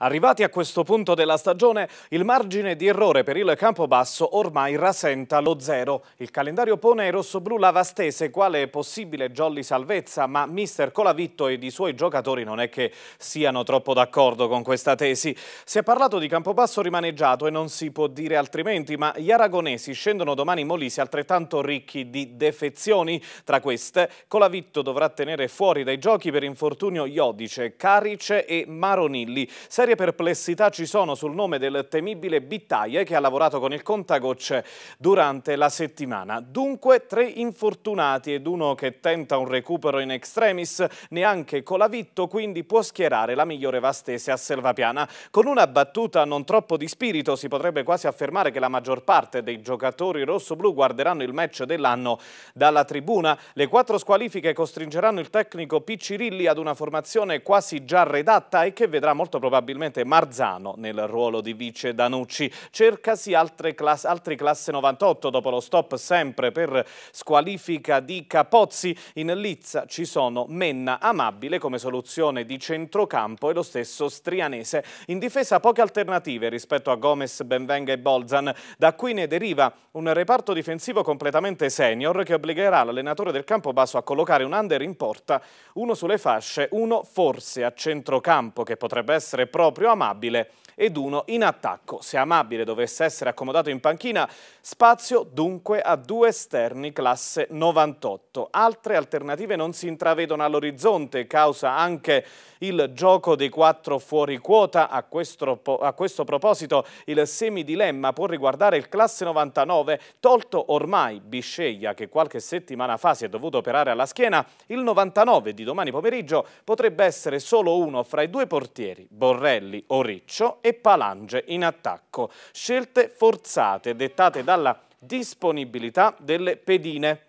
Arrivati a questo punto della stagione, il margine di errore per il Campobasso ormai rasenta lo zero. Il calendario pone ai rossoblù la vastese quale possibile jolly salvezza, ma mister Colavitto ed i suoi giocatori non è che siano troppo d'accordo con questa tesi. Si è parlato di Campobasso rimaneggiato e non si può dire altrimenti, ma gli aragonesi scendono domani in Molise altrettanto ricchi di defezioni. Tra queste, Colavitto dovrà tenere fuori dai giochi per infortunio Iodice, Carice e Maronilli. Serie Serie perplessità ci sono sul nome del temibile Bittaie che ha lavorato con il contagocce durante la settimana. Dunque tre infortunati ed uno che tenta un recupero in extremis, neanche Colavitto quindi può schierare la migliore vastese a Selvapiana. Con una battuta non troppo di spirito si potrebbe quasi affermare che la maggior parte dei giocatori rossoblu guarderanno il match dell'anno dalla tribuna. Le quattro squalifiche costringeranno il tecnico Piccirilli ad una formazione quasi già redatta e che vedrà molto probabilmente probabilmente Marzano nel ruolo di vice Danucci. Cercasi class altri classe 98 dopo lo stop sempre per squalifica di Capozzi. In Lizza ci sono Menna Amabile come soluzione di centrocampo e lo stesso Strianese. In difesa poche alternative rispetto a Gomez, Benvenga e Bolzan. Da qui ne deriva un reparto difensivo completamente senior che obbligherà l'allenatore del campo basso a collocare un under in porta, uno sulle fasce, uno forse a centrocampo che potrebbe essere proprio proprio amabile ed uno in attacco. Se Amabile dovesse essere accomodato in panchina, spazio dunque a due esterni classe 98. Altre alternative non si intravedono all'orizzonte, causa anche il gioco dei quattro fuori quota. A questo, a questo proposito il semidilemma può riguardare il classe 99, tolto ormai Bisceglia che qualche settimana fa si è dovuto operare alla schiena, il 99 di domani pomeriggio potrebbe essere solo uno fra i due portieri, Borrelli o Riccio, e Palange in attacco. Scelte forzate dettate dalla disponibilità delle pedine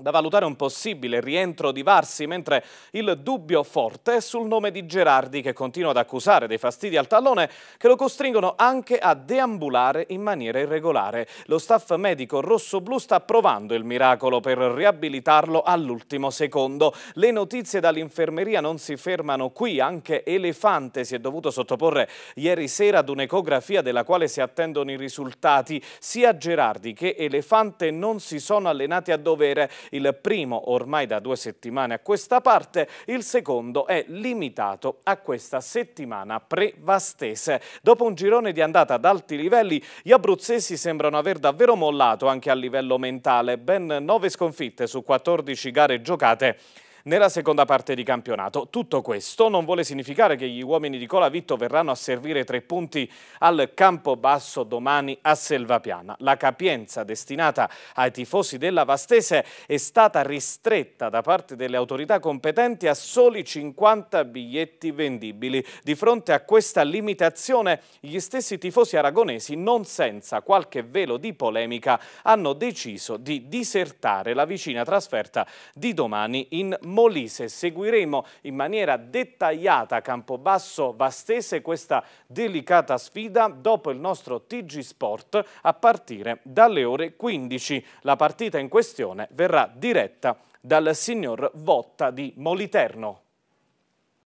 da valutare un possibile rientro di Varsi, mentre il dubbio forte è sul nome di Gerardi che continua ad accusare dei fastidi al tallone che lo costringono anche a deambulare in maniera irregolare. Lo staff medico rosso-blu sta provando il miracolo per riabilitarlo all'ultimo secondo. Le notizie dall'infermeria non si fermano qui, anche Elefante si è dovuto sottoporre ieri sera ad un'ecografia della quale si attendono i risultati. Sia Gerardi che Elefante non si sono allenati a dovere il primo ormai da due settimane a questa parte, il secondo è limitato a questa settimana pre-Vastese. Dopo un girone di andata ad alti livelli, gli abruzzesi sembrano aver davvero mollato anche a livello mentale, ben 9 sconfitte su 14 gare giocate nella seconda parte di campionato. Tutto questo non vuole significare che gli uomini di Colavitto verranno a servire tre punti al campo basso domani a Selvapiana. La capienza destinata ai tifosi della Vastese è stata ristretta da parte delle autorità competenti a soli 50 biglietti vendibili. Di fronte a questa limitazione gli stessi tifosi aragonesi, non senza qualche velo di polemica, hanno deciso di disertare la vicina trasferta di domani in Marocco. Molise. Seguiremo in maniera dettagliata Campobasso Vastese questa delicata sfida dopo il nostro TG Sport a partire dalle ore 15. La partita in questione verrà diretta dal signor Votta di Moliterno.